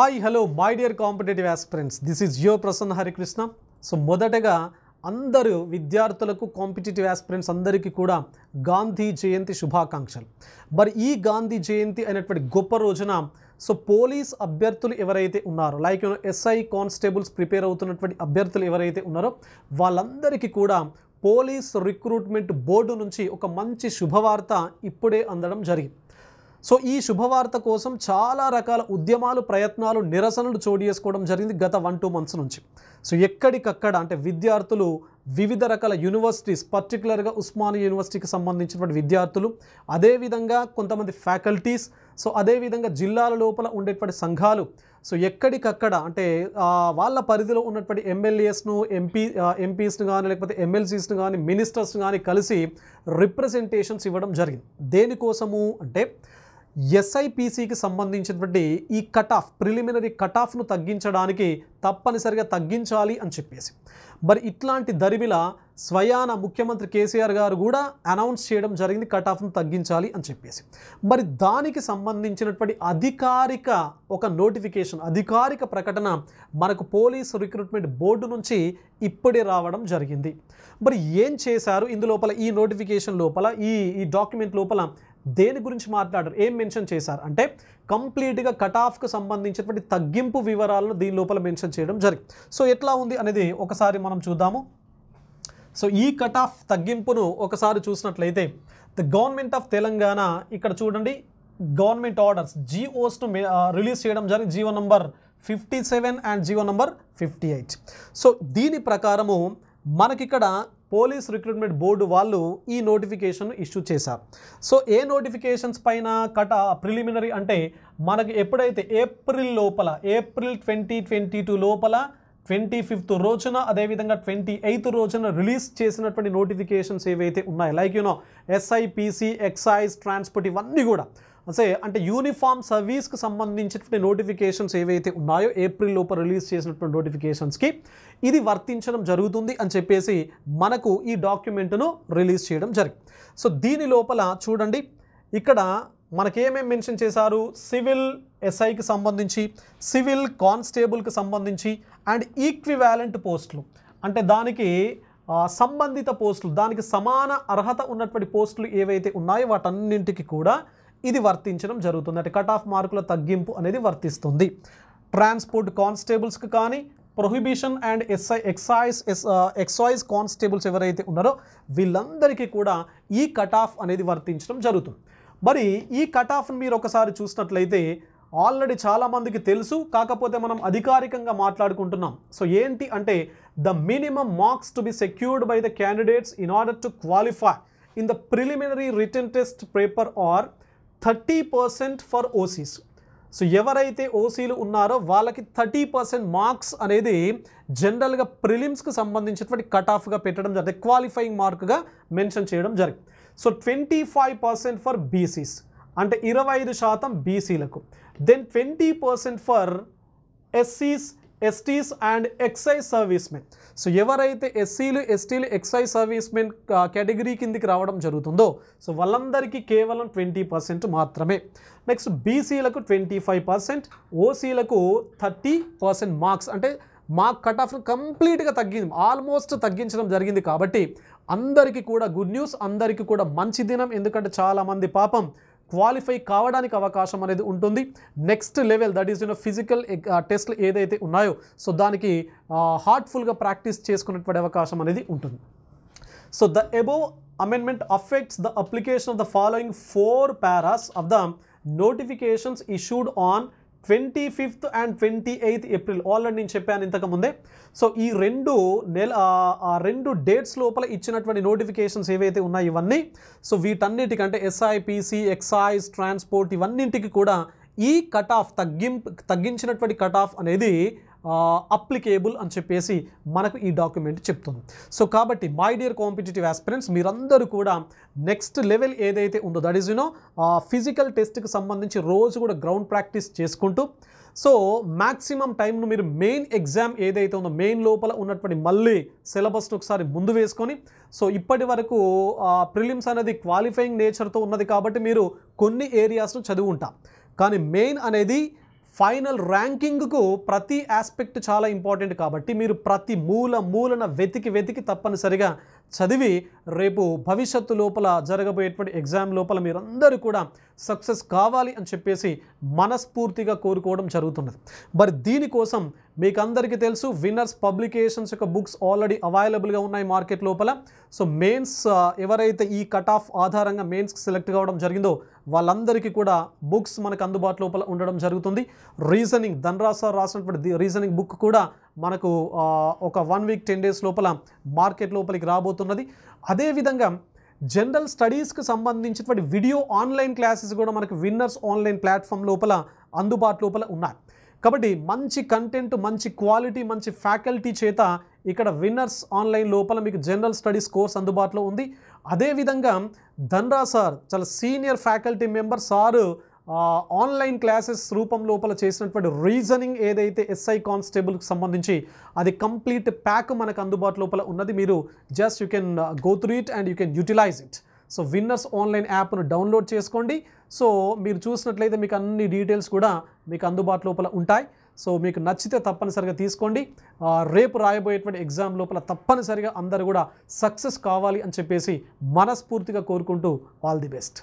hi hello my dear competitive aspirants this is your Prasanna Harikrishna so మొదటగా అందరూ విద్యార్థులకు competitive aspirants అందరికీ కూడా గాంధీ జయంతి శుభాకాంక్షలు మరి ఈ గాంధీ జయంతి అనేటువంటి గొప్ప రోజున సో పోలీస్ అభ్యర్థులు ఎవరైతే ఉన్నారో లైక్ ఎస్ఐ కానిస్టేబుల్స్ ప్రిపేర్ అవుతున్నటువంటి అభ్యర్థులు ఎవరైతే ఉన్నారో వాళ్ళందరికీ కూడా పోలీస్ రిక్రూట్మెంట్ బోర్డు నుంచి ఒక మంచి శుభవార్త ఇప్పుడే అందడం జరిగింది సో ఈ శుభవార్త కోసం చాలా రకాల ఉద్యమాలు ప్రయత్నాలు నిరసనలు చోటు చేసుకోవడం జరిగింది గత వన్ టూ మంత్స్ నుంచి సో ఎక్కడికక్కడ అంటే విద్యార్థులు వివిధ రకాల యూనివర్సిటీస్ పర్టికులర్గా ఉస్మానియా యూనివర్సిటీకి సంబంధించినటువంటి విద్యార్థులు అదేవిధంగా కొంతమంది ఫ్యాకల్టీస్ సో అదేవిధంగా జిల్లాల లోపల ఉండేటువంటి సంఘాలు సో ఎక్కడికక్కడ అంటే వాళ్ళ పరిధిలో ఉన్నటువంటి ఎమ్మెల్యేస్ను ఎంపీ ఎంపీస్ను కానీ లేకపోతే ఎమ్మెల్సీస్ను కానీ మినిస్టర్స్ను కానీ కలిసి రిప్రజెంటేషన్స్ ఇవ్వడం జరిగింది దేనికోసము అంటే ఎస్ఐపిసికి సంబంధించినటువంటి ఈ కట్ ఆఫ్ ప్రిలిమినరీ కట్ ఆఫ్ను తగ్గించడానికి తప్పనిసరిగా తగ్గించాలి అని చెప్పేసి మరి ఇట్లాంటి దరిమిల స్వయాన ముఖ్యమంత్రి కేసీఆర్ గారు కూడా అనౌన్స్ చేయడం జరిగింది కట్ ఆఫ్ను తగ్గించాలి అని చెప్పేసి మరి దానికి సంబంధించినటువంటి అధికారిక ఒక నోటిఫికేషన్ అధికారిక ప్రకటన మనకు పోలీస్ రిక్రూట్మెంట్ బోర్డు నుంచి ఇప్పుడే రావడం జరిగింది మరి ఏం చేశారు ఇందులోపల ఈ నోటిఫికేషన్ లోపల ఈ ఈ డాక్యుమెంట్ లోపల దేని గురించి మాట్లాడారు ఏం మెన్షన్ చేశారు అంటే కంప్లీట్గా కట్ ఆఫ్కి సంబంధించినటువంటి తగ్గింపు వివరాలను దీని లోపల మెన్షన్ చేయడం జరిగింది సో ఎట్లా ఉంది అనేది ఒకసారి మనం చూద్దాము సో ఈ కట్ ఆఫ్ తగ్గింపును ఒకసారి చూసినట్లయితే ద గవర్నమెంట్ ఆఫ్ తెలంగాణ ఇక్కడ చూడండి గవర్నమెంట్ ఆర్డర్స్ జిఓస్ను రిలీజ్ చేయడం జరిగింది GO number fifty seven and GO number fifty so దీని ప్రకారము మనకిక్కడ పోలీస్ రిక్రూట్మెంట్ బోర్డు వాళ్ళు ఈ నోటిఫికేషన్ ఇష్యూ చేశారు సో ఏ నోటిఫికేషన్స్ పైన కట ప్రిలిమినరీ అంటే మనకు ఎప్పుడైతే ఏప్రిల్ లోపల ఏప్రిల్ ట్వంటీ ట్వంటీ టూ లోపల ట్వంటీ ఫిఫ్త్ రోజున అదేవిధంగా ట్వంటీ ఎయిత్ రోజున రిలీజ్ చేసినటువంటి నోటిఫికేషన్స్ ఏవైతే ఉన్నాయో like you know SIPC excise transport ఇవన్నీ కూడా సే అంటే యూనిఫామ్ సర్వీస్కి సంబంధించినటువంటి నోటిఫికేషన్స్ ఏవైతే ఉన్నాయో ఏప్రిల్ లోపల రిలీజ్ చేసినటువంటి నోటిఫికేషన్స్కి ఇది వర్తించడం జరుగుతుంది అని చెప్పేసి మనకు ఈ డాక్యుమెంట్ను రిలీజ్ చేయడం జరిగింది సో దీని లోపల చూడండి ఇక్కడ మనకేమేమి మెన్షన్ చేశారు సివిల్ ఎస్ఐకి సంబంధించి సివిల్ కానిస్టేబుల్కి సంబంధించి అండ్ ఈక్వివాలెంట్ పోస్టులు అంటే దానికి సంబంధిత పోస్టులు దానికి సమాన అర్హత ఉన్నటువంటి పోస్టులు ఏవైతే ఉన్నాయో వాటన్నింటికి కూడా ఇది వర్తించడం జరుగుతుంది అంటే కట్ ఆఫ్ మార్కుల తగ్గింపు అనేది వర్తిస్తుంది ట్రాన్స్పోర్ట్ కానిస్టేబుల్స్కి కానీ prohibition and SI excise S excise constables ఎవరైతే ఉన్నారో వీళ్ళందరికీ కూడా ఈ కట్ ఆఫ్ అనేది వర్తించడం జరుగుతుంది మరి ఈ కట్ ఆఫ్ని మీరు ఒకసారి చూసినట్లయితే ఆల్రెడీ చాలామందికి తెలుసు కాకపోతే మనం అధికారికంగా మాట్లాడుకుంటున్నాం సో ఏంటి అంటే the minimum marks to be secured by the candidates in order to qualify in the preliminary written test paper are thirty percent for OCs so ఎవరైతే ఓసీలు ఉన్నారో వాళ్ళకి థర్టీ పర్సెంట్ మార్క్స్ అనేది జనరల్గా ప్రిలిమ్స్కి సంబంధించినటువంటి కట్ ఆఫ్గా పెట్టడం జరిగింది క్వాలిఫైయింగ్ మార్క్గా మెన్షన్ చేయడం జరిగింది so twenty five percent for BCs అంటే ఇరవై ఐదు శాతం బీసీలకు దెన్ ట్వంటీ పర్సెంట్ ఫర్ ఎస్సీస్ STs and excise men so ఎవరైతే ఎస్సీలు ఎస్టీలు ఎక్సైజ్ మెన్ కేటగిరీ కిందికి రావడం జరుగుతుందో సో వాళ్ళందరికీ కేవలం ట్వంటీ పర్సెంట్ మాత్రమే నెక్స్ట్ బీసీలకు ట్వంటీ ఫైవ్ పర్సెంట్ ఓసీలకు థర్టీ పర్సెంట్ మార్క్స్ అంటే మార్క్ కట్ ఆఫ్ కంప్లీట్గా తగ్గింది ఆల్మోస్ట్ తగ్గించడం జరిగింది కాబట్టి అందరికీ కూడా గుడ్ న్యూస్ అందరికీ కూడా మంచి దినం ఎందుకంటే చాలామంది పాపం క్వాలిఫై కావడానికి అవకాశం అనేది ఉంటుంది next level that is you know physical టెస్ట్లు ఏదైతే ఉన్నాయో సో దానికి హార్ట్ఫుల్గా ప్రాక్టీస్ చేసుకునేటువంటి అవకాశం అనేది ఉంటుంది so the above amendment affects the application of the following four paras of the notifications issued on twenty fifth and twenty eighth April already నేను చెప్పాను ఇంతకుముందే సో ఈ రెండు నెల ఆ రెండు డేట్స్ లోపల ఇచ్చినటువంటి నోటిఫికేషన్స్ ఏవైతే ఉన్నాయో ఇవన్నీ సో వీటన్నిటికంటే ఎస్ఐపిసి ఎక్సైజ్ ట్రాన్స్పోర్ట్ ఇవన్నింటికి కూడా ఈ కట్ ఆఫ్ తగ్గింపు తగ్గించినటువంటి కట్ ఆఫ్ అనేది అప్లికేబుల్ అని చెప్పేసి మనకు ఈ డాక్యుమెంట్ చెప్తుంది సో కాబట్టి మై డియర్ కాంపిటేటివ్ ఆస్పిరెంట్స్ మీరందరూ కూడా నెక్స్ట్ లెవెల్ ఏదైతే ఉందో దట్ ఈస్ యూనో ఫిజికల్ టెస్ట్కి సంబంధించి రోజు కూడా గ్రౌండ్ ప్రాక్టీస్ చేసుకుంటూ సో మ్యాక్సిమం టైంను మీరు మెయిన్ ఎగ్జామ్ ఏదైతే ఉందో మెయిన్ లోపల ఉన్నటువంటి మళ్ళీ సిలబస్ను ఒకసారి ముందు వేసుకొని సో ఇప్పటి వరకు ప్రిలిమ్స్ అనేది క్వాలిఫైయింగ్ నేచర్తో ఉన్నది కాబట్టి మీరు కొన్ని ఏరియాస్ను ఉంటాం కానీ మెయిన్ అనేది ఫైనల్ ర్యాంకింగ్కు ప్రతి ఆస్పెక్ట్ చాలా ఇంపార్టెంట్ కాబట్టి మీరు ప్రతి మూల మూలన వెతికి వెతికి తప్పనిసరిగా చదివి రేపు భవిష్యత్తు లోపల జరగబోయేటువంటి ఎగ్జామ్ లోపల మీరందరూ కూడా సక్సెస్ కావాలి అని చెప్పేసి మనస్ఫూర్తిగా కోరుకోవడం జరుగుతున్నది మరి దీనికోసం మీకు అందరికీ తెలుసు విన్నర్స్ పబ్లికేషన్స్ యొక్క బుక్స్ ఆల్రెడీ అవైలబుల్గా ఉన్నాయి మార్కెట్ లోపల సో మెయిన్స్ ఎవరైతే ఈ కట్ ఆఫ్ ఆధారంగా మెయిన్స్కి సెలెక్ట్ కావడం జరిగిందో వాళ్ళందరికీ కూడా బుక్స్ మనకు అందుబాటు లోపల ఉండడం జరుగుతుంది రీజనింగ్ ధనరాస రాసినటువంటి రీజనింగ్ బుక్ కూడా మనకు ఒక వన్ వీక్ టెన్ డేస్ లోపల మార్కెట్ లోపలికి రాబోతున్నది అదేవిధంగా జనరల్ స్టడీస్కి సంబంధించినటువంటి వీడియో ఆన్లైన్ క్లాసెస్ కూడా మనకు విన్నర్స్ ఆన్లైన్ ప్లాట్ఫామ్ లోపల అందుబాటు లోపల ఉన్నాయి కాబట్టి మంచి కంటెంట్ మంచి క్వాలిటీ మంచి ఫ్యాకల్టీ చేత ఇక్కడ విన్నర్స్ ఆన్లైన్ లోపల మీకు జనరల్ స్టడీస్ కోర్స్ అందుబాటులో ఉంది అదేవిధంగా ధన్రా సార్ చాలా senior faculty member sir online classes రూపం లోపల చేసినటువంటి రీజనింగ్ ఏదైతే ఎస్ఐ కానిస్టేబుల్కి సంబంధించి అది కంప్లీట్ ప్యాక్ మనకు అందుబాటు లోపల ఉన్నది మీరు just you can go through it and you can utilize it so Winners online యాప్ను డౌన్లోడ్ చేసుకోండి సో మీరు చూసినట్లయితే మీకు అన్ని డీటెయిల్స్ కూడా మీకు అందుబాటు లోపల ఉంటాయి సో మీకు నచ్చితే తప్పనిసరిగా తీసుకోండి రేపు రాయబోయేటువంటి ఎగ్జామ్ లోపల తప్పనిసరిగా అందరూ కూడా సక్సెస్ కావాలి అని చెప్పేసి మనస్ఫూర్తిగా కోరుకుంటూ ఆల్ ది బెస్ట్